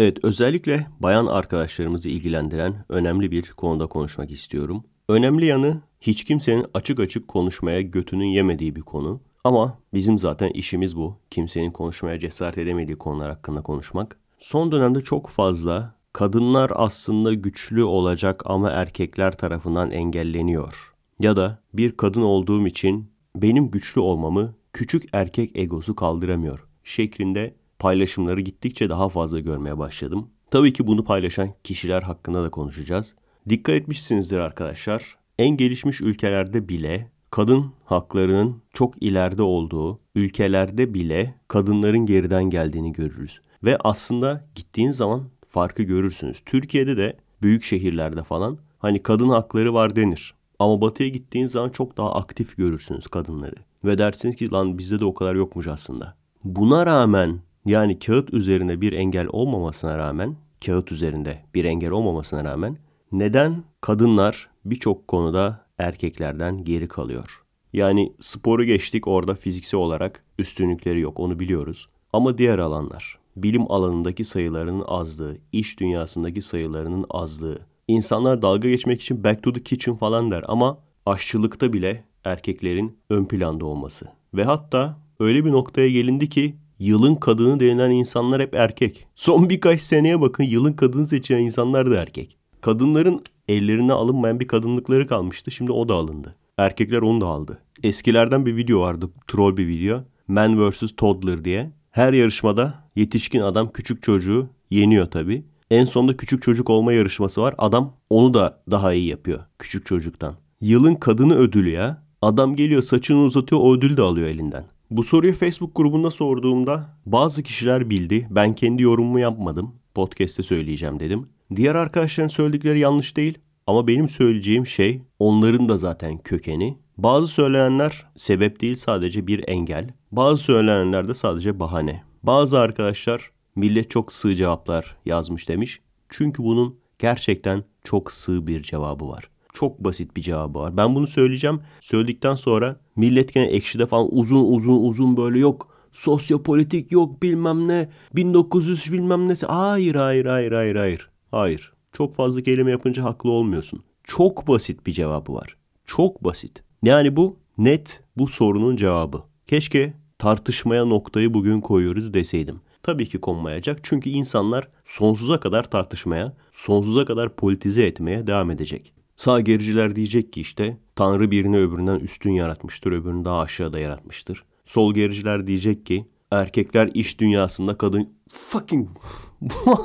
Evet özellikle bayan arkadaşlarımızı ilgilendiren önemli bir konuda konuşmak istiyorum. Önemli yanı hiç kimsenin açık açık konuşmaya götünün yemediği bir konu. Ama bizim zaten işimiz bu. Kimsenin konuşmaya cesaret edemediği konular hakkında konuşmak. Son dönemde çok fazla kadınlar aslında güçlü olacak ama erkekler tarafından engelleniyor. Ya da bir kadın olduğum için benim güçlü olmamı küçük erkek egosu kaldıramıyor şeklinde paylaşımları gittikçe daha fazla görmeye başladım. Tabii ki bunu paylaşan kişiler hakkında da konuşacağız. Dikkat etmişsinizdir arkadaşlar. En gelişmiş ülkelerde bile kadın haklarının çok ileride olduğu ülkelerde bile kadınların geriden geldiğini görürüz. Ve aslında gittiğin zaman farkı görürsünüz. Türkiye'de de büyük şehirlerde falan hani kadın hakları var denir. Ama batıya gittiğin zaman çok daha aktif görürsünüz kadınları. Ve dersiniz ki lan bizde de o kadar yokmuş aslında. Buna rağmen yani kağıt üzerinde bir engel olmamasına rağmen, kağıt üzerinde bir engel olmamasına rağmen neden kadınlar birçok konuda erkeklerden geri kalıyor? Yani sporu geçtik orada fiziksel olarak üstünlükleri yok onu biliyoruz. Ama diğer alanlar, bilim alanındaki sayılarının azlığı, iş dünyasındaki sayılarının azlığı. İnsanlar dalga geçmek için back to the kitchen falan der ama aşçılıkta bile erkeklerin ön planda olması. Ve hatta öyle bir noktaya gelindi ki yılın kadını denilen insanlar hep erkek. Son birkaç seneye bakın yılın kadını seçilen insanlar da erkek. Kadınların ellerine alınmayan bir kadınlıkları kalmıştı. Şimdi o da alındı. Erkekler onu da aldı. Eskilerden bir video vardı. Troll bir video. Man vs. Toddler diye. Her yarışmada yetişkin adam küçük çocuğu yeniyor tabii. En sonda küçük çocuk olma yarışması var. Adam onu da daha iyi yapıyor küçük çocuktan. Yılın kadını ödülü ya. Adam geliyor saçını uzatıyor o ödül de alıyor elinden. Bu soruyu Facebook grubunda sorduğumda bazı kişiler bildi. Ben kendi yorumumu yapmadım. Podcast'te söyleyeceğim dedim. Diğer arkadaşların söyledikleri yanlış değil ama benim söyleyeceğim şey onların da zaten kökeni. Bazı söylenenler sebep değil sadece bir engel. Bazı söylenenler de sadece bahane. Bazı arkadaşlar millet çok sığ cevaplar yazmış demiş. Çünkü bunun gerçekten çok sığ bir cevabı var. Çok basit bir cevabı var. Ben bunu söyleyeceğim. Söyledikten sonra millet gene ekşide falan uzun uzun uzun böyle yok. Sosyopolitik yok bilmem ne. 1900 bilmem nesi. Hayır hayır hayır hayır hayır. Hayır. Çok fazla kelime yapınca haklı olmuyorsun. Çok basit bir cevabı var. Çok basit. Yani bu net bu sorunun cevabı. Keşke tartışmaya noktayı bugün koyuyoruz deseydim. Tabii ki konmayacak çünkü insanlar sonsuza kadar tartışmaya, sonsuza kadar politize etmeye devam edecek. Sağ gericiler diyecek ki işte Tanrı birini öbüründen üstün yaratmıştır, öbürünü daha aşağıda yaratmıştır. Sol gericiler diyecek ki erkekler iş dünyasında kadın fucking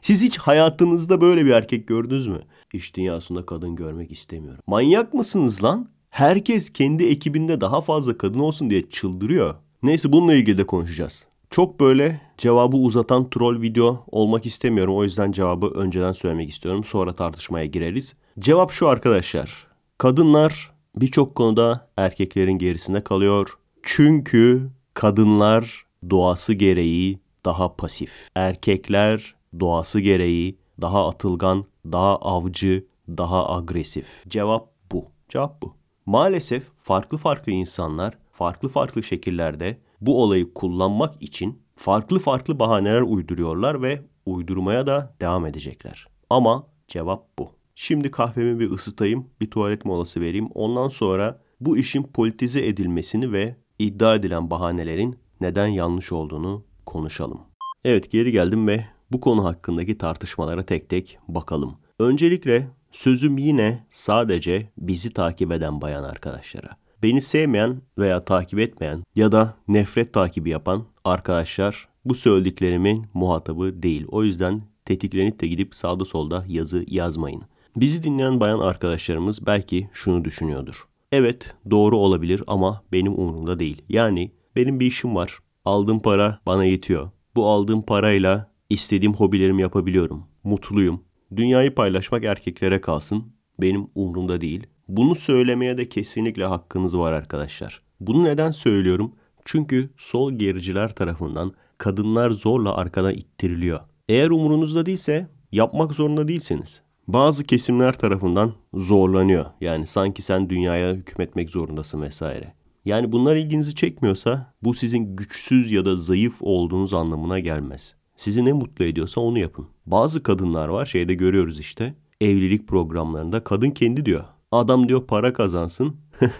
Siz hiç hayatınızda böyle bir erkek gördünüz mü? İş dünyasında kadın görmek istemiyorum. Manyak mısınız lan? Herkes kendi ekibinde daha fazla kadın olsun diye çıldırıyor. Neyse bununla ilgili de konuşacağız. Çok böyle cevabı uzatan troll video olmak istemiyorum. O yüzden cevabı önceden söylemek istiyorum. Sonra tartışmaya gireriz. Cevap şu arkadaşlar. Kadınlar birçok konuda erkeklerin gerisinde kalıyor. Çünkü kadınlar doğası gereği daha pasif. Erkekler doğası gereği daha atılgan, daha avcı, daha agresif. Cevap bu. Cevap bu. Maalesef farklı farklı insanlar farklı farklı şekillerde bu olayı kullanmak için farklı farklı bahaneler uyduruyorlar ve uydurmaya da devam edecekler. Ama cevap bu. Şimdi kahvemi bir ısıtayım, bir tuvalet molası vereyim. Ondan sonra bu işin politize edilmesini ve iddia edilen bahanelerin neden yanlış olduğunu konuşalım. Evet geri geldim ve bu konu hakkındaki tartışmalara tek tek bakalım. Öncelikle sözüm yine sadece bizi takip eden bayan arkadaşlara. Beni sevmeyen veya takip etmeyen ya da nefret takibi yapan arkadaşlar bu söylediklerimin muhatabı değil. O yüzden tetiklenip de gidip sağda solda yazı yazmayın. Bizi dinleyen bayan arkadaşlarımız belki şunu düşünüyordur. Evet doğru olabilir ama benim umurumda değil. Yani benim bir işim var. Aldığım para bana yetiyor. Bu aldığım parayla istediğim hobilerimi yapabiliyorum. Mutluyum. Dünyayı paylaşmak erkeklere kalsın. Benim umurumda değil. Bunu söylemeye de kesinlikle hakkınız var arkadaşlar. Bunu neden söylüyorum? Çünkü sol gericiler tarafından kadınlar zorla arkadan ittiriliyor. Eğer umurunuzda değilse yapmak zorunda değilsiniz bazı kesimler tarafından zorlanıyor. Yani sanki sen dünyaya hükmetmek zorundasın vesaire. Yani bunlar ilginizi çekmiyorsa bu sizin güçsüz ya da zayıf olduğunuz anlamına gelmez. Sizi ne mutlu ediyorsa onu yapın. Bazı kadınlar var şeyde görüyoruz işte evlilik programlarında kadın kendi diyor. Adam diyor para kazansın.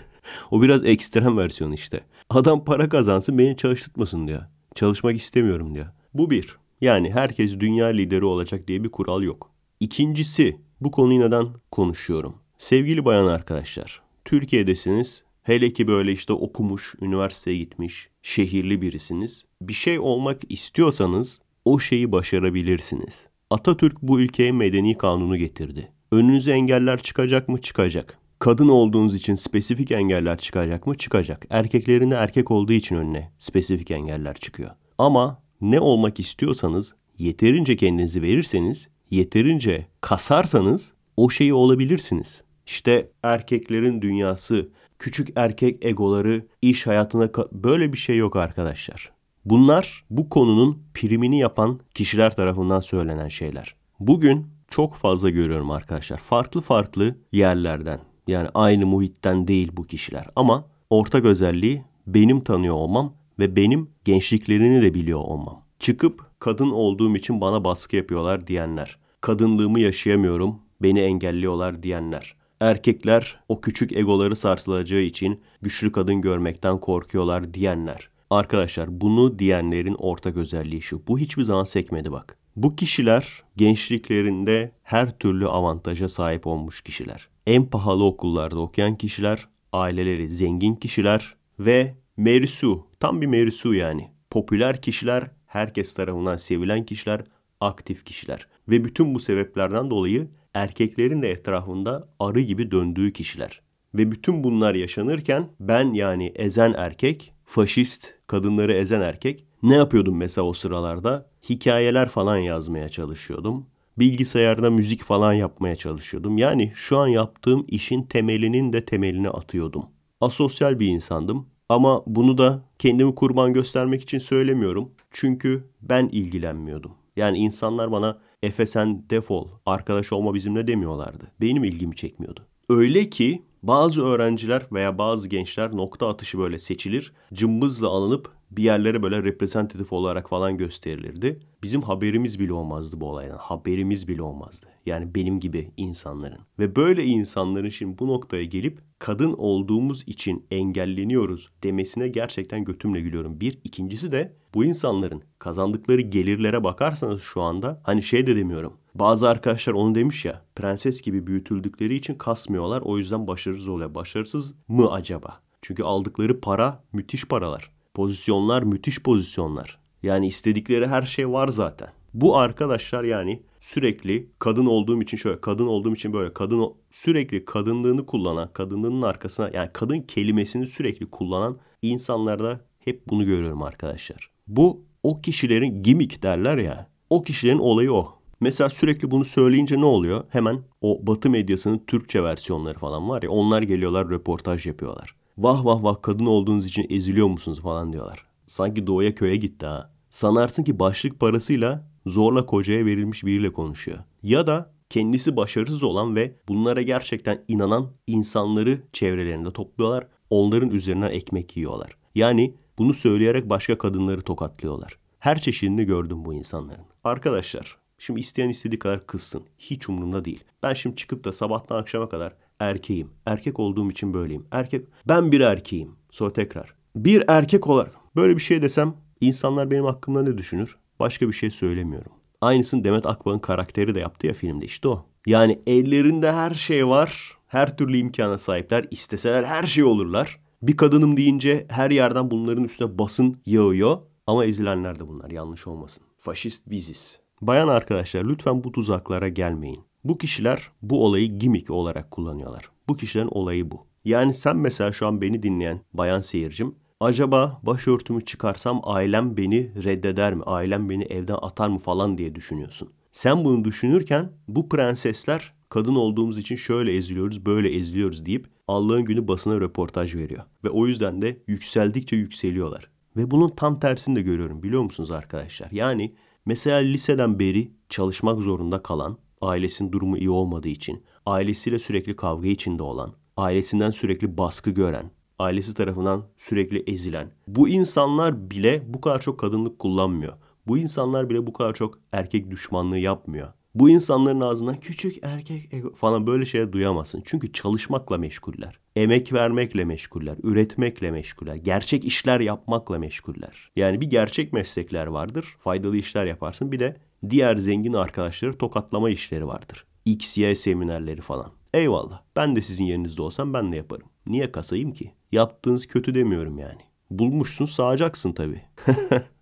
o biraz ekstrem versiyon işte. Adam para kazansın beni çalıştırmasın diyor. Çalışmak istemiyorum diyor. Bu bir. Yani herkes dünya lideri olacak diye bir kural yok. İkincisi bu konuyu neden konuşuyorum? Sevgili bayan arkadaşlar, Türkiye'desiniz. Hele ki böyle işte okumuş, üniversiteye gitmiş, şehirli birisiniz. Bir şey olmak istiyorsanız o şeyi başarabilirsiniz. Atatürk bu ülkeye medeni kanunu getirdi. Önünüze engeller çıkacak mı? Çıkacak. Kadın olduğunuz için spesifik engeller çıkacak mı? Çıkacak. Erkeklerine erkek olduğu için önüne spesifik engeller çıkıyor. Ama ne olmak istiyorsanız yeterince kendinizi verirseniz yeterince kasarsanız o şeyi olabilirsiniz. İşte erkeklerin dünyası, küçük erkek egoları, iş hayatına böyle bir şey yok arkadaşlar. Bunlar bu konunun primini yapan kişiler tarafından söylenen şeyler. Bugün çok fazla görüyorum arkadaşlar. Farklı farklı yerlerden yani aynı muhitten değil bu kişiler ama ortak özelliği benim tanıyor olmam ve benim gençliklerini de biliyor olmam. Çıkıp kadın olduğum için bana baskı yapıyorlar diyenler kadınlığımı yaşayamıyorum, beni engelliyorlar diyenler. Erkekler o küçük egoları sarsılacağı için güçlü kadın görmekten korkuyorlar diyenler. Arkadaşlar bunu diyenlerin ortak özelliği şu. Bu hiçbir zaman sekmedi bak. Bu kişiler gençliklerinde her türlü avantaja sahip olmuş kişiler. En pahalı okullarda okuyan kişiler, aileleri zengin kişiler ve merisu, tam bir merisu yani. Popüler kişiler, herkes tarafından sevilen kişiler, aktif kişiler ve bütün bu sebeplerden dolayı erkeklerin de etrafında arı gibi döndüğü kişiler. Ve bütün bunlar yaşanırken ben yani ezen erkek, faşist, kadınları ezen erkek ne yapıyordum mesela o sıralarda? Hikayeler falan yazmaya çalışıyordum. Bilgisayarda müzik falan yapmaya çalışıyordum. Yani şu an yaptığım işin temelinin de temelini atıyordum. Asosyal bir insandım ama bunu da kendimi kurban göstermek için söylemiyorum. Çünkü ben ilgilenmiyordum. Yani insanlar bana Efe sen defol, arkadaş olma bizimle demiyorlardı. Benim ilgimi çekmiyordu. Öyle ki bazı öğrenciler veya bazı gençler nokta atışı böyle seçilir. Cımbızla alınıp bir yerlere böyle reprezentatif olarak falan gösterilirdi. Bizim haberimiz bile olmazdı bu olaydan. Haberimiz bile olmazdı. Yani benim gibi insanların. Ve böyle insanların şimdi bu noktaya gelip kadın olduğumuz için engelleniyoruz demesine gerçekten götümle gülüyorum. Bir. ikincisi de bu insanların kazandıkları gelirlere bakarsanız şu anda hani şey de demiyorum bazı arkadaşlar onu demiş ya prenses gibi büyütüldükleri için kasmıyorlar o yüzden başarısız oluyor. Başarısız mı acaba? Çünkü aldıkları para müthiş paralar. Pozisyonlar müthiş pozisyonlar. Yani istedikleri her şey var zaten. Bu arkadaşlar yani sürekli kadın olduğum için şöyle kadın olduğum için böyle kadın sürekli kadınlığını kullanan kadınlığının arkasına yani kadın kelimesini sürekli kullanan insanlarda hep bunu görüyorum arkadaşlar. Bu o kişilerin gimmick derler ya o kişilerin olayı o. Mesela sürekli bunu söyleyince ne oluyor? Hemen o batı medyasının Türkçe versiyonları falan var ya onlar geliyorlar röportaj yapıyorlar. Vah vah vah kadın olduğunuz için eziliyor musunuz falan diyorlar. Sanki doğuya köye gitti ha. Sanarsın ki başlık parasıyla zorla kocaya verilmiş biriyle konuşuyor. Ya da kendisi başarısız olan ve bunlara gerçekten inanan insanları çevrelerinde topluyorlar. Onların üzerine ekmek yiyorlar. Yani bunu söyleyerek başka kadınları tokatlıyorlar. Her çeşidini gördüm bu insanların. Arkadaşlar Şimdi isteyen istediği kadar kızsın. Hiç umurumda değil. Ben şimdi çıkıp da sabahtan akşama kadar erkeğim. Erkek olduğum için böyleyim. Erkek ben bir erkeğim. Sonra tekrar. Bir erkek olarak böyle bir şey desem insanlar benim hakkımda ne düşünür? Başka bir şey söylemiyorum. Aynısını Demet Akbağ'ın karakteri de yaptı ya filmde işte o. Yani ellerinde her şey var. Her türlü imkana sahipler. İsteseler her şey olurlar. Bir kadınım deyince her yerden bunların üstüne basın yağıyor. Ama ezilenler de bunlar yanlış olmasın. Faşist biziz. Bayan arkadaşlar lütfen bu tuzaklara gelmeyin. Bu kişiler bu olayı gimmick olarak kullanıyorlar. Bu kişilerin olayı bu. Yani sen mesela şu an beni dinleyen bayan seyircim acaba başörtümü çıkarsam ailem beni reddeder mi? Ailem beni evden atar mı falan diye düşünüyorsun. Sen bunu düşünürken bu prensesler kadın olduğumuz için şöyle eziliyoruz, böyle eziliyoruz deyip Allah'ın günü basına röportaj veriyor. Ve o yüzden de yükseldikçe yükseliyorlar. Ve bunun tam tersini de görüyorum biliyor musunuz arkadaşlar? Yani Mesela liseden beri çalışmak zorunda kalan, ailesinin durumu iyi olmadığı için, ailesiyle sürekli kavga içinde olan, ailesinden sürekli baskı gören, ailesi tarafından sürekli ezilen. Bu insanlar bile bu kadar çok kadınlık kullanmıyor. Bu insanlar bile bu kadar çok erkek düşmanlığı yapmıyor bu insanların ağzından küçük erkek ego falan böyle şeye duyamazsın. Çünkü çalışmakla meşguller. Emek vermekle meşguller, üretmekle meşguller, gerçek işler yapmakla meşguller. Yani bir gerçek meslekler vardır, faydalı işler yaparsın. Bir de diğer zengin arkadaşları tokatlama işleri vardır. X, Y seminerleri falan. Eyvallah. Ben de sizin yerinizde olsam ben de yaparım. Niye kasayım ki? Yaptığınız kötü demiyorum yani. Bulmuşsun sağacaksın tabii.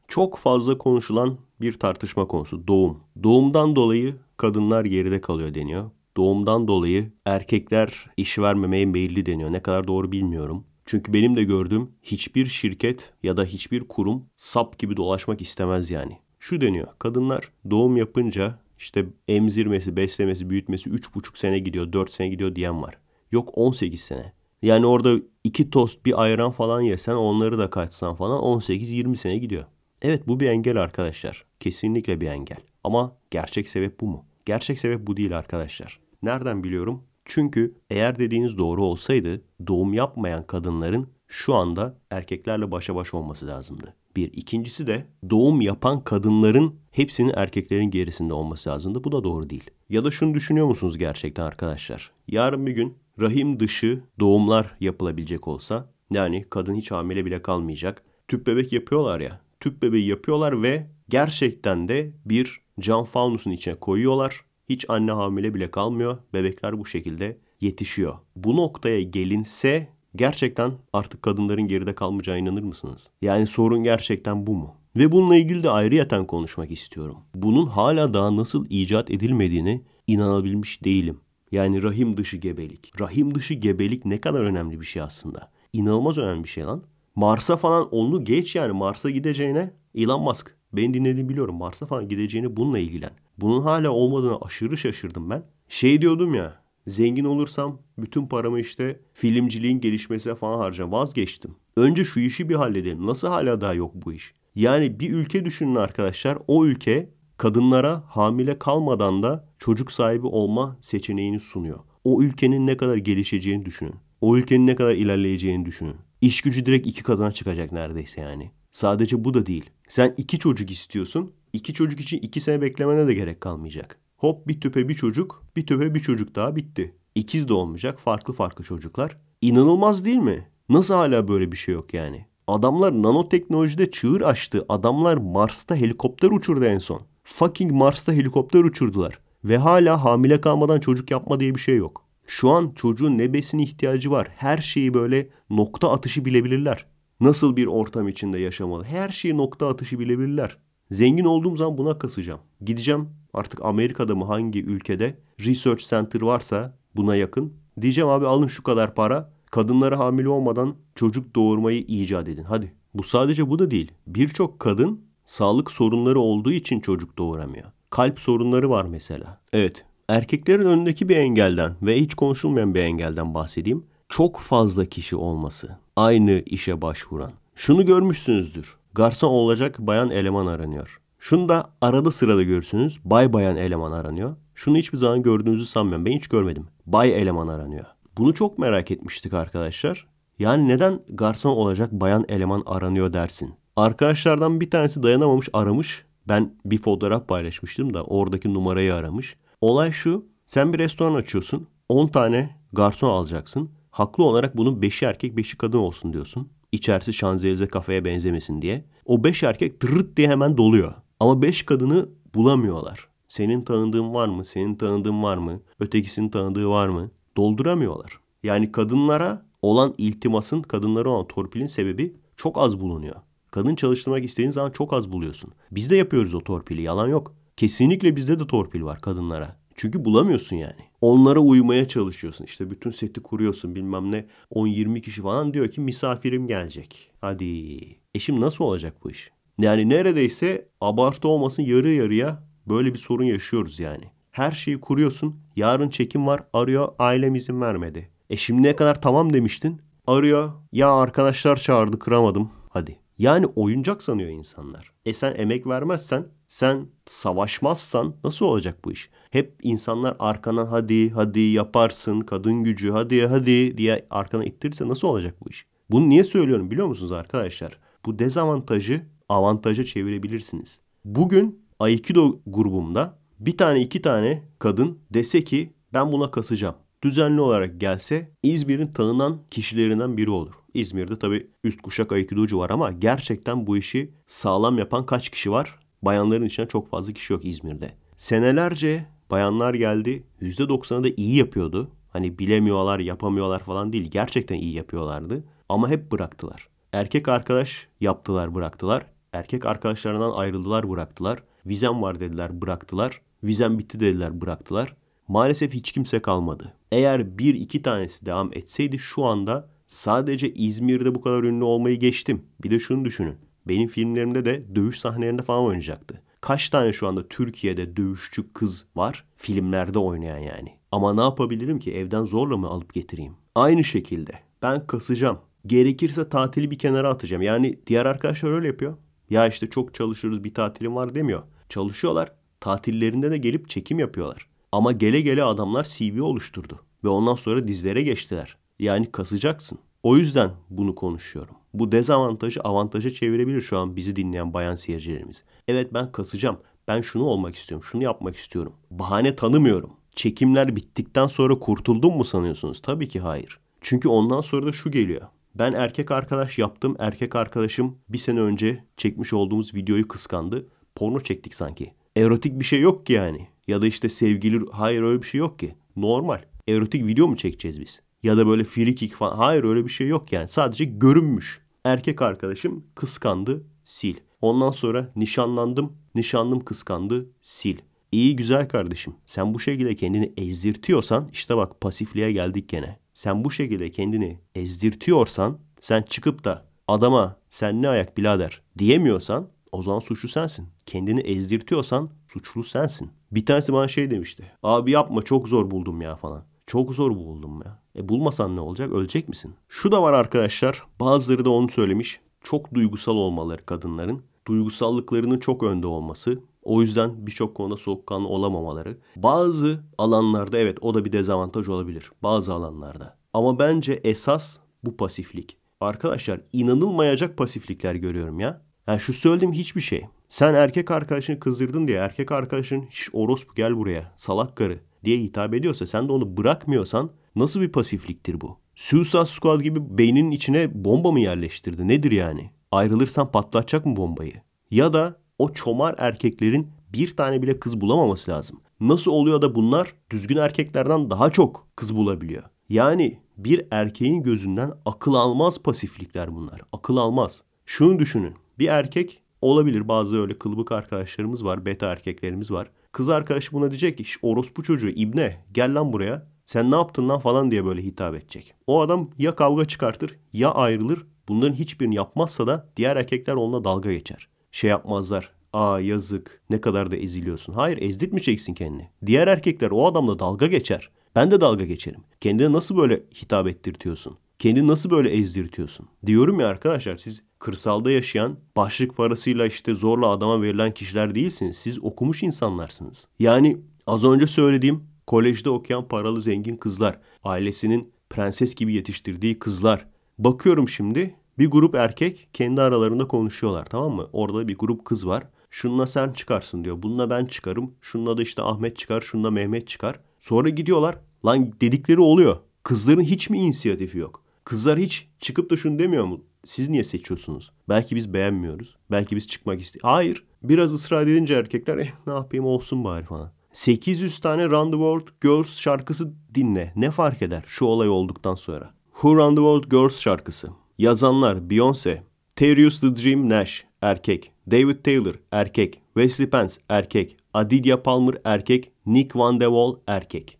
Çok fazla konuşulan bir tartışma konusu. Doğum. Doğumdan dolayı kadınlar geride kalıyor deniyor. Doğumdan dolayı erkekler iş vermemeye meyilli deniyor. Ne kadar doğru bilmiyorum. Çünkü benim de gördüğüm hiçbir şirket ya da hiçbir kurum sap gibi dolaşmak istemez yani. Şu deniyor. Kadınlar doğum yapınca işte emzirmesi, beslemesi, büyütmesi 3,5 sene gidiyor, 4 sene gidiyor diyen var. Yok 18 sene. Yani orada iki tost bir ayran falan yesen onları da kaçsan falan 18-20 sene gidiyor. Evet bu bir engel arkadaşlar. Kesinlikle bir engel. Ama gerçek sebep bu mu? Gerçek sebep bu değil arkadaşlar. Nereden biliyorum? Çünkü eğer dediğiniz doğru olsaydı doğum yapmayan kadınların şu anda erkeklerle başa baş olması lazımdı. Bir. ikincisi de doğum yapan kadınların hepsinin erkeklerin gerisinde olması lazımdı. Bu da doğru değil. Ya da şunu düşünüyor musunuz gerçekten arkadaşlar? Yarın bir gün rahim dışı doğumlar yapılabilecek olsa yani kadın hiç hamile bile kalmayacak. Tüp bebek yapıyorlar ya tüp bebeği yapıyorlar ve gerçekten de bir cam faunusun içine koyuyorlar. Hiç anne hamile bile kalmıyor. Bebekler bu şekilde yetişiyor. Bu noktaya gelinse gerçekten artık kadınların geride kalmayacağına inanır mısınız? Yani sorun gerçekten bu mu? Ve bununla ilgili de ayrıyeten konuşmak istiyorum. Bunun hala daha nasıl icat edilmediğini inanabilmiş değilim. Yani rahim dışı gebelik. Rahim dışı gebelik ne kadar önemli bir şey aslında. İnanılmaz önemli bir şey lan. Mars'a falan onu geç yani Mars'a gideceğine Elon Musk. Ben dinlediğimi biliyorum. Mars'a falan gideceğini bununla ilgilen. Bunun hala olmadığını aşırı şaşırdım ben. Şey diyordum ya zengin olursam bütün paramı işte filmciliğin gelişmesine falan harcayacağım. Vazgeçtim. Önce şu işi bir halledelim. Nasıl hala daha yok bu iş? Yani bir ülke düşünün arkadaşlar. O ülke kadınlara hamile kalmadan da çocuk sahibi olma seçeneğini sunuyor. O ülkenin ne kadar gelişeceğini düşünün. O ülkenin ne kadar ilerleyeceğini düşünün. İş gücü direkt iki kadına çıkacak neredeyse yani. Sadece bu da değil. Sen iki çocuk istiyorsun. İki çocuk için iki sene beklemene de gerek kalmayacak. Hop bir tüpe bir çocuk, bir tüpe bir çocuk daha bitti. İkiz de olmayacak farklı farklı çocuklar. İnanılmaz değil mi? Nasıl hala böyle bir şey yok yani? Adamlar nanoteknolojide çığır açtı. Adamlar Mars'ta helikopter uçurdu en son. Fucking Mars'ta helikopter uçurdular. Ve hala hamile kalmadan çocuk yapma diye bir şey yok şu an çocuğun ne besine ihtiyacı var. Her şeyi böyle nokta atışı bilebilirler. Nasıl bir ortam içinde yaşamalı. Her şeyi nokta atışı bilebilirler. Zengin olduğum zaman buna kasacağım. Gideceğim artık Amerika'da mı hangi ülkede research center varsa buna yakın. Diyeceğim abi alın şu kadar para. Kadınlara hamile olmadan çocuk doğurmayı icat edin. Hadi. Bu sadece bu da değil. Birçok kadın sağlık sorunları olduğu için çocuk doğuramıyor. Kalp sorunları var mesela. Evet erkeklerin önündeki bir engelden ve hiç konuşulmayan bir engelden bahsedeyim. Çok fazla kişi olması. Aynı işe başvuran. Şunu görmüşsünüzdür. Garson olacak bayan eleman aranıyor. Şunu da arada sırada görürsünüz. Bay bayan eleman aranıyor. Şunu hiçbir zaman gördüğünüzü sanmıyorum. Ben hiç görmedim. Bay eleman aranıyor. Bunu çok merak etmiştik arkadaşlar. Yani neden garson olacak bayan eleman aranıyor dersin? Arkadaşlardan bir tanesi dayanamamış aramış. Ben bir fotoğraf paylaşmıştım da oradaki numarayı aramış. Olay şu. Sen bir restoran açıyorsun. 10 tane garson alacaksın. Haklı olarak bunun 5'i erkek 5'i kadın olsun diyorsun. İçerisi Şanzelize kafeye benzemesin diye. O 5 erkek tırırt diye hemen doluyor. Ama 5 kadını bulamıyorlar. Senin tanıdığın var mı? Senin tanıdığın var mı? Ötekisinin tanıdığı var mı? Dolduramıyorlar. Yani kadınlara olan iltimasın, kadınlara olan torpilin sebebi çok az bulunuyor. Kadın çalıştırmak istediğin zaman çok az buluyorsun. Biz de yapıyoruz o torpili yalan yok. Kesinlikle bizde de torpil var kadınlara. Çünkü bulamıyorsun yani. Onlara uymaya çalışıyorsun. İşte bütün seti kuruyorsun bilmem ne. 10-20 kişi falan diyor ki misafirim gelecek. Hadi. Eşim nasıl olacak bu iş? Yani neredeyse abartı olmasın yarı yarıya böyle bir sorun yaşıyoruz yani. Her şeyi kuruyorsun. Yarın çekim var. Arıyor ailem izin vermedi. E şimdiye kadar tamam demiştin. Arıyor. Ya arkadaşlar çağırdı kıramadım. Hadi. Yani oyuncak sanıyor insanlar. E sen emek vermezsen, sen savaşmazsan nasıl olacak bu iş? Hep insanlar arkana hadi hadi yaparsın, kadın gücü hadi hadi diye arkana ittirirse nasıl olacak bu iş? Bunu niye söylüyorum biliyor musunuz arkadaşlar? Bu dezavantajı avantaja çevirebilirsiniz. Bugün Aikido grubumda bir tane iki tane kadın dese ki ben buna kasacağım. Düzenli olarak gelse İzmir'in tanınan kişilerinden biri olur. İzmir'de tabii üst kuşak aikidocu var ama gerçekten bu işi sağlam yapan kaç kişi var? Bayanların içinde çok fazla kişi yok İzmir'de. Senelerce bayanlar geldi. %90'ı da iyi yapıyordu. Hani bilemiyorlar, yapamıyorlar falan değil. Gerçekten iyi yapıyorlardı. Ama hep bıraktılar. Erkek arkadaş yaptılar, bıraktılar. Erkek arkadaşlarından ayrıldılar, bıraktılar. Vizem var dediler, bıraktılar. Vizem bitti dediler, bıraktılar. Maalesef hiç kimse kalmadı. Eğer bir iki tanesi devam etseydi şu anda Sadece İzmir'de bu kadar ünlü olmayı geçtim. Bir de şunu düşünün. Benim filmlerimde de dövüş sahnelerinde falan oynayacaktı. Kaç tane şu anda Türkiye'de dövüşçü kız var filmlerde oynayan yani. Ama ne yapabilirim ki evden zorla mı alıp getireyim? Aynı şekilde ben kasacağım. Gerekirse tatili bir kenara atacağım. Yani diğer arkadaşlar öyle yapıyor. Ya işte çok çalışıyoruz bir tatilim var demiyor. Çalışıyorlar. Tatillerinde de gelip çekim yapıyorlar. Ama gele gele adamlar CV oluşturdu. Ve ondan sonra dizlere geçtiler. Yani kasacaksın. O yüzden bunu konuşuyorum. Bu dezavantajı avantaja çevirebilir şu an bizi dinleyen bayan seyircilerimiz. Evet ben kasacağım. Ben şunu olmak istiyorum. Şunu yapmak istiyorum. Bahane tanımıyorum. Çekimler bittikten sonra kurtuldum mu sanıyorsunuz? Tabii ki hayır. Çünkü ondan sonra da şu geliyor. Ben erkek arkadaş yaptım. Erkek arkadaşım bir sene önce çekmiş olduğumuz videoyu kıskandı. Porno çektik sanki. Erotik bir şey yok ki yani. Ya da işte sevgili hayır öyle bir şey yok ki. Normal. Erotik video mu çekeceğiz biz? ya da böyle free kick falan. Hayır öyle bir şey yok yani. Sadece görünmüş. Erkek arkadaşım kıskandı sil. Ondan sonra nişanlandım. Nişanlım kıskandı sil. İyi güzel kardeşim. Sen bu şekilde kendini ezdirtiyorsan işte bak pasifliğe geldik gene. Sen bu şekilde kendini ezdirtiyorsan sen çıkıp da adama sen ne ayak birader diyemiyorsan o zaman suçlu sensin. Kendini ezdirtiyorsan suçlu sensin. Bir tanesi bana şey demişti. Abi yapma çok zor buldum ya falan. Çok zor buldum ya. E bulmasan ne olacak? Ölecek misin? Şu da var arkadaşlar. Bazıları da onu söylemiş. Çok duygusal olmaları kadınların. Duygusallıklarının çok önde olması. O yüzden birçok konuda soğukkanlı olamamaları. Bazı alanlarda evet o da bir dezavantaj olabilir. Bazı alanlarda. Ama bence esas bu pasiflik. Arkadaşlar inanılmayacak pasiflikler görüyorum ya. Yani şu söylediğim hiçbir şey. Sen erkek arkadaşını kızdırdın diye erkek arkadaşın şş orospu gel buraya salak karı diye hitap ediyorsa sen de onu bırakmıyorsan Nasıl bir pasifliktir bu? Suicide Squad gibi beynin içine bomba mı yerleştirdi? Nedir yani? Ayrılırsan patlatacak mı bombayı? Ya da o çomar erkeklerin bir tane bile kız bulamaması lazım. Nasıl oluyor da bunlar düzgün erkeklerden daha çok kız bulabiliyor? Yani bir erkeğin gözünden akıl almaz pasiflikler bunlar. Akıl almaz. Şunu düşünün. Bir erkek olabilir bazı öyle kılıbık arkadaşlarımız var, beta erkeklerimiz var. Kız arkadaşı buna diyecek ki orospu çocuğu İbne gel lan buraya. Sen ne yaptın lan falan diye böyle hitap edecek. O adam ya kavga çıkartır ya ayrılır. Bunların hiçbirini yapmazsa da diğer erkekler onunla dalga geçer. Şey yapmazlar. Aa yazık ne kadar da eziliyorsun. Hayır ezdirtmeyeceksin kendini. Diğer erkekler o adamla dalga geçer. Ben de dalga geçerim. Kendine nasıl böyle hitap ettirtiyorsun? Kendini nasıl böyle ezdirtiyorsun? Diyorum ya arkadaşlar siz kırsalda yaşayan, başlık parasıyla işte zorla adama verilen kişiler değilsiniz. Siz okumuş insanlarsınız. Yani az önce söylediğim Kolejde okuyan paralı zengin kızlar, ailesinin prenses gibi yetiştirdiği kızlar. Bakıyorum şimdi bir grup erkek kendi aralarında konuşuyorlar tamam mı? Orada bir grup kız var. Şununla sen çıkarsın diyor. Bununla ben çıkarım. Şununla da işte Ahmet çıkar. Şununla Mehmet çıkar. Sonra gidiyorlar. Lan dedikleri oluyor. Kızların hiç mi inisiyatifi yok? Kızlar hiç çıkıp da şunu demiyor mu? Siz niye seçiyorsunuz? Belki biz beğenmiyoruz. Belki biz çıkmak istiyoruz. Hayır. Biraz ısrar edince erkekler eh, ne yapayım olsun bari falan. 800 tane Run the World Girls şarkısı dinle. Ne fark eder şu olay olduktan sonra? Who Run the World Girls şarkısı. Yazanlar Beyoncé, Terius the Dream Nash erkek, David Taylor erkek, Wesley Pence erkek, Aditya Palmer erkek, Nick Van de Wall, erkek.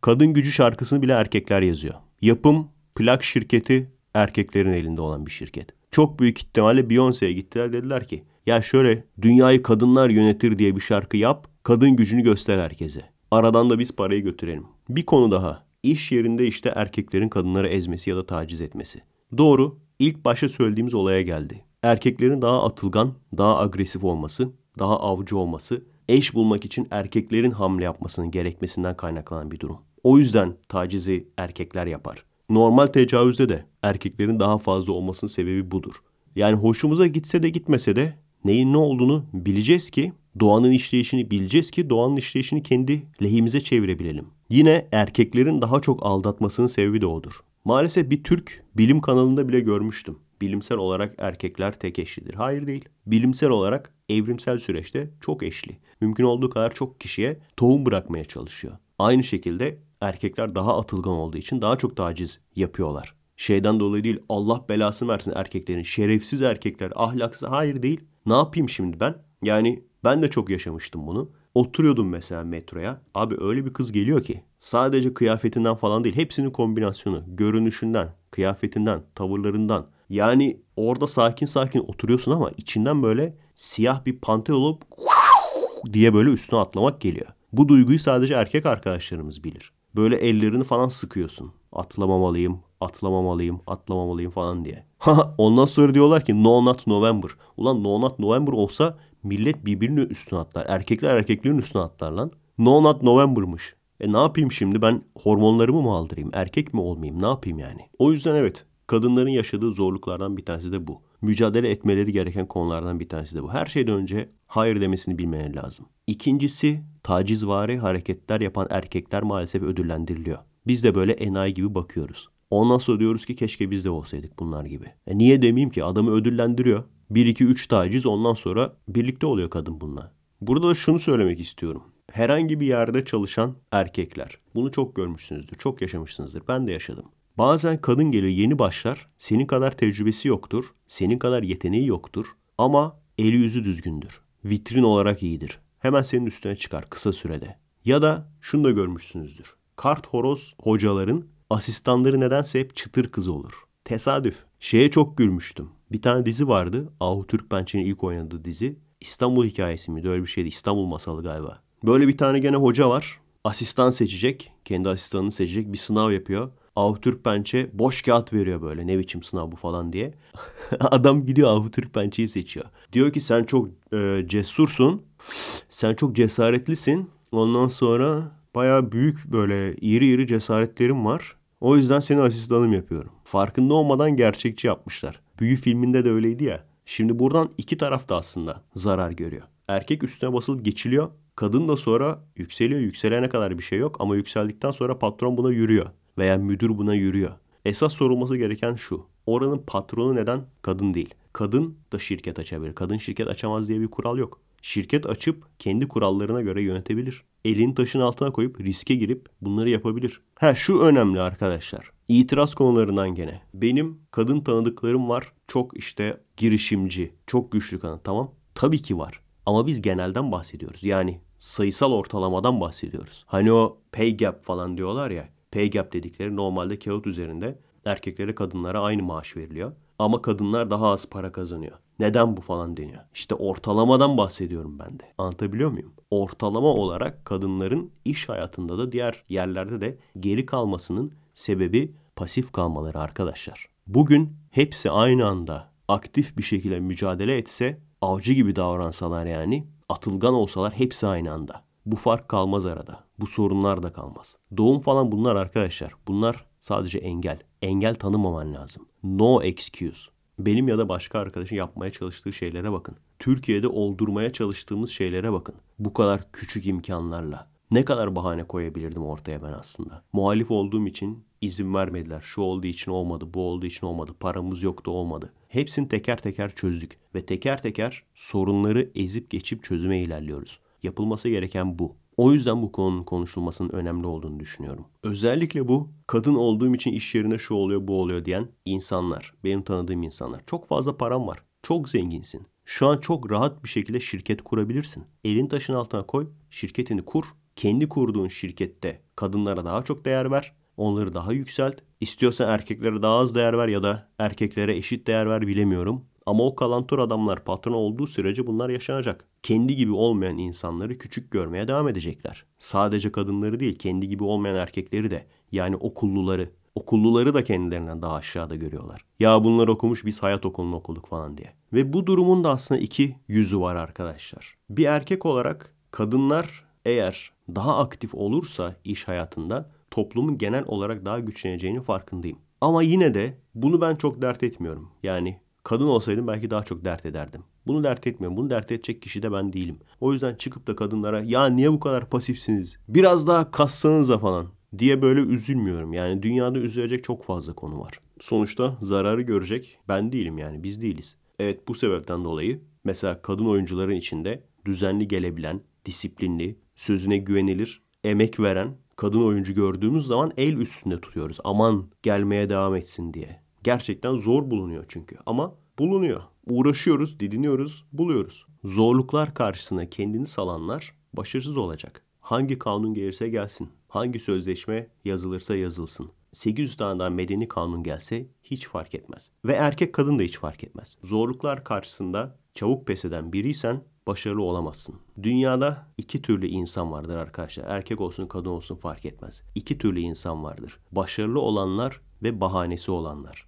Kadın gücü şarkısını bile erkekler yazıyor. Yapım plak şirketi erkeklerin elinde olan bir şirket. Çok büyük ihtimalle Beyoncé'ye gittiler dediler ki ya şöyle dünyayı kadınlar yönetir diye bir şarkı yap Kadın gücünü göster herkese. Aradan da biz parayı götürelim. Bir konu daha. İş yerinde işte erkeklerin kadınları ezmesi ya da taciz etmesi. Doğru, İlk başta söylediğimiz olaya geldi. Erkeklerin daha atılgan, daha agresif olması, daha avcı olması, eş bulmak için erkeklerin hamle yapmasının gerekmesinden kaynaklanan bir durum. O yüzden tacizi erkekler yapar. Normal tecavüzde de erkeklerin daha fazla olmasının sebebi budur. Yani hoşumuza gitse de gitmese de neyin ne olduğunu bileceğiz ki doğanın işleyişini bileceğiz ki doğanın işleyişini kendi lehimize çevirebilelim. Yine erkeklerin daha çok aldatmasının sebebi de odur. Maalesef bir Türk bilim kanalında bile görmüştüm. Bilimsel olarak erkekler tek eşlidir. Hayır değil. Bilimsel olarak evrimsel süreçte çok eşli. Mümkün olduğu kadar çok kişiye tohum bırakmaya çalışıyor. Aynı şekilde erkekler daha atılgan olduğu için daha çok taciz yapıyorlar. Şeyden dolayı değil Allah belasını versin erkeklerin. Şerefsiz erkekler, ahlaksız hayır değil. Ne yapayım şimdi ben? Yani ben de çok yaşamıştım bunu. Oturuyordum mesela metroya. Abi öyle bir kız geliyor ki sadece kıyafetinden falan değil hepsinin kombinasyonu. Görünüşünden, kıyafetinden, tavırlarından. Yani orada sakin sakin oturuyorsun ama içinden böyle siyah bir panter olup diye böyle üstüne atlamak geliyor. Bu duyguyu sadece erkek arkadaşlarımız bilir. Böyle ellerini falan sıkıyorsun. Atlamamalıyım, atlamamalıyım, atlamamalıyım falan diye. Ondan sonra diyorlar ki no not November. Ulan no not November olsa Millet birbirini üstüne atlar. Erkekler erkeklerin üstüne atlar lan. No not November'mış. E ne yapayım şimdi ben hormonlarımı mı aldırayım? Erkek mi olmayayım? Ne yapayım yani? O yüzden evet kadınların yaşadığı zorluklardan bir tanesi de bu. Mücadele etmeleri gereken konulardan bir tanesi de bu. Her şeyden önce hayır demesini bilmeleri lazım. İkincisi tacizvari hareketler yapan erkekler maalesef ödüllendiriliyor. Biz de böyle enayi gibi bakıyoruz. Ondan sonra diyoruz ki keşke biz de olsaydık bunlar gibi. E niye demeyeyim ki adamı ödüllendiriyor. 1-2-3 taciz ondan sonra birlikte oluyor kadın bununla. Burada da şunu söylemek istiyorum. Herhangi bir yerde çalışan erkekler. Bunu çok görmüşsünüzdür, çok yaşamışsınızdır. Ben de yaşadım. Bazen kadın gelir yeni başlar, senin kadar tecrübesi yoktur, senin kadar yeteneği yoktur ama eli yüzü düzgündür. Vitrin olarak iyidir. Hemen senin üstüne çıkar kısa sürede. Ya da şunu da görmüşsünüzdür. Kart horoz hocaların asistanları nedense hep çıtır kız olur. Tesadüf. Şeye çok gülmüştüm. Bir tane dizi vardı. Ahu Türkmenç'in ilk oynadığı dizi. İstanbul hikayesi miydi? Öyle bir şeydi. İstanbul masalı galiba. Böyle bir tane gene hoca var. Asistan seçecek. Kendi asistanını seçecek. Bir sınav yapıyor. Ahu Türkmenç'e boş kağıt veriyor böyle. Ne biçim sınav bu falan diye. Adam gidiyor Ahu Türkmenç'i seçiyor. Diyor ki sen çok e, cesursun. Sen çok cesaretlisin. Ondan sonra baya büyük böyle iri iri cesaretlerim var. O yüzden seni asistanım yapıyorum. Farkında olmadan gerçekçi yapmışlar. Büyü filminde de öyleydi ya. Şimdi buradan iki taraf da aslında zarar görüyor. Erkek üstüne basılıp geçiliyor. Kadın da sonra yükseliyor. Yükselene kadar bir şey yok ama yükseldikten sonra patron buna yürüyor veya müdür buna yürüyor. Esas sorulması gereken şu. Oranın patronu neden kadın değil? Kadın da şirket açabilir. Kadın şirket açamaz diye bir kural yok. Şirket açıp kendi kurallarına göre yönetebilir. Elin taşın altına koyup riske girip bunları yapabilir. Ha şu önemli arkadaşlar. İtiraz konularından gene. Benim kadın tanıdıklarım var. Çok işte girişimci, çok güçlü kadın. Tamam. Tabii ki var. Ama biz genelden bahsediyoruz. Yani sayısal ortalamadan bahsediyoruz. Hani o pay gap falan diyorlar ya. Pay gap dedikleri normalde kağıt üzerinde erkeklere kadınlara aynı maaş veriliyor. Ama kadınlar daha az para kazanıyor. Neden bu falan deniyor. İşte ortalamadan bahsediyorum ben de. Anlatabiliyor muyum? Ortalama olarak kadınların iş hayatında da diğer yerlerde de geri kalmasının Sebebi pasif kalmaları arkadaşlar. Bugün hepsi aynı anda aktif bir şekilde mücadele etse, avcı gibi davransalar yani, atılgan olsalar hepsi aynı anda. Bu fark kalmaz arada. Bu sorunlar da kalmaz. Doğum falan bunlar arkadaşlar. Bunlar sadece engel. Engel tanımaman lazım. No excuse. Benim ya da başka arkadaşın yapmaya çalıştığı şeylere bakın. Türkiye'de oldurmaya çalıştığımız şeylere bakın. Bu kadar küçük imkanlarla. Ne kadar bahane koyabilirdim ortaya ben aslında. Muhalif olduğum için izin vermediler. Şu olduğu için olmadı, bu olduğu için olmadı, paramız yoktu olmadı. Hepsini teker teker çözdük ve teker teker sorunları ezip geçip çözüme ilerliyoruz. Yapılması gereken bu. O yüzden bu konunun konuşulmasının önemli olduğunu düşünüyorum. Özellikle bu kadın olduğum için iş yerine şu oluyor bu oluyor diyen insanlar, benim tanıdığım insanlar. Çok fazla param var, çok zenginsin. Şu an çok rahat bir şekilde şirket kurabilirsin. Elin taşın altına koy, şirketini kur. Kendi kurduğun şirkette kadınlara daha çok değer ver Onları daha yükselt. İstiyorsan erkeklere daha az değer ver ya da erkeklere eşit değer ver bilemiyorum. Ama o kalantur adamlar patron olduğu sürece bunlar yaşanacak. Kendi gibi olmayan insanları küçük görmeye devam edecekler. Sadece kadınları değil kendi gibi olmayan erkekleri de yani okulluları. Okulluları da kendilerinden daha aşağıda görüyorlar. Ya bunlar okumuş biz hayat okulunu okuduk falan diye. Ve bu durumun da aslında iki yüzü var arkadaşlar. Bir erkek olarak kadınlar eğer daha aktif olursa iş hayatında toplumun genel olarak daha güçleneceğinin farkındayım. Ama yine de bunu ben çok dert etmiyorum. Yani kadın olsaydım belki daha çok dert ederdim. Bunu dert etmiyorum. Bunu dert edecek kişi de ben değilim. O yüzden çıkıp da kadınlara ya niye bu kadar pasifsiniz? Biraz daha kassanıza falan diye böyle üzülmüyorum. Yani dünyada üzülecek çok fazla konu var. Sonuçta zararı görecek ben değilim yani biz değiliz. Evet bu sebepten dolayı mesela kadın oyuncuların içinde düzenli gelebilen, disiplinli, sözüne güvenilir, emek veren kadın oyuncu gördüğümüz zaman el üstünde tutuyoruz. Aman gelmeye devam etsin diye. Gerçekten zor bulunuyor çünkü ama bulunuyor. Uğraşıyoruz, didiniyoruz, buluyoruz. Zorluklar karşısında kendini salanlar başarısız olacak. Hangi kanun gelirse gelsin, hangi sözleşme yazılırsa yazılsın. 800 tane daha medeni kanun gelse hiç fark etmez. Ve erkek kadın da hiç fark etmez. Zorluklar karşısında çabuk pes eden biriysen başarılı olamazsın. Dünyada iki türlü insan vardır arkadaşlar. Erkek olsun kadın olsun fark etmez. İki türlü insan vardır. Başarılı olanlar ve bahanesi olanlar.